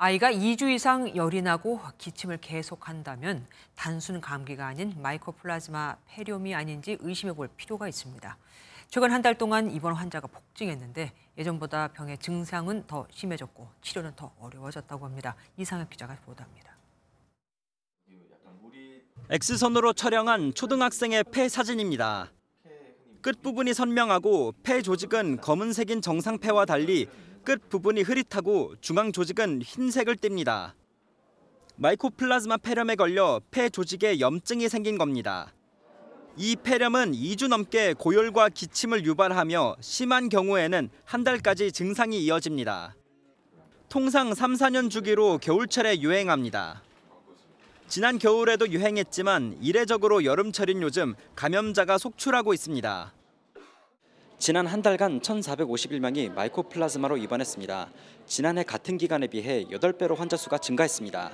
아이가 2주 이상 열이 나고 기침을 계속한다면 단순 감기가 아닌 마이코플라즈마 폐렴이 아닌지 의심해 볼 필요가 있습니다. 최근 한 달 동안 입원 환자가 폭증했는데 예전보다 병의 증상은 더 심해졌고 치료는 더 어려워졌다고 합니다. 이상혁 기자가 보도합니다. X선으로 촬영한 초등학생의 폐 사진입니다. 끝부분이 선명하고 폐 조직은 검은색인 정상폐와 달리 끝 부분이 흐릿하고 중앙 조직은 흰색을 띱니다. 마이코플라즈마 폐렴에 걸려 폐 조직에 염증이 생긴 겁니다. 이 폐렴은 2주 넘게 고열과 기침을 유발하며 심한 경우에는 한 달까지 증상이 이어집니다. 통상 3, 4년 주기로 겨울철에 유행합니다. 지난 겨울에도 유행했지만 이례적으로 여름철인 요즘 감염자가 속출하고 있습니다. 지난 한 달간 1,451명이 마이코플라즈마로 입원했습니다. 지난해 같은 기간에 비해 8배로 환자 수가 증가했습니다.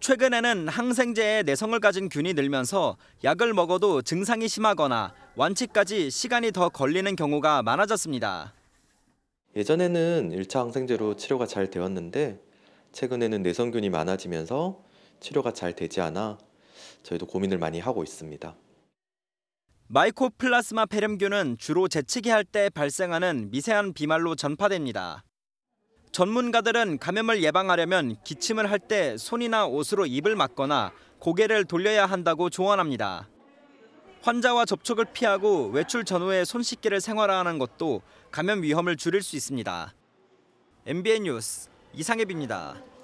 최근에는 항생제의 내성을 가진 균이 늘면서 약을 먹어도 증상이 심하거나 완치까지 시간이 더 걸리는 경우가 많아졌습니다. 예전에는 1차 항생제로 치료가 잘 되었는데 최근에는 내성균이 많아지면서 치료가 잘 되지 않아 저희도 고민을 많이 하고 있습니다. 마이코플라스마 폐렴균은 주로 재채기 할때 발생하는 미세한 비말로 전파됩니다. 전문가들은 감염을 예방하려면 기침을 할 때 손이나 옷으로 입을 막거나 고개를 돌려야 한다고 조언합니다. 환자와 접촉을 피하고 외출 전후에 손 씻기를 생활화하는 것도 감염 위험을 줄일 수 있습니다. MBN 뉴스 이상엽입니다.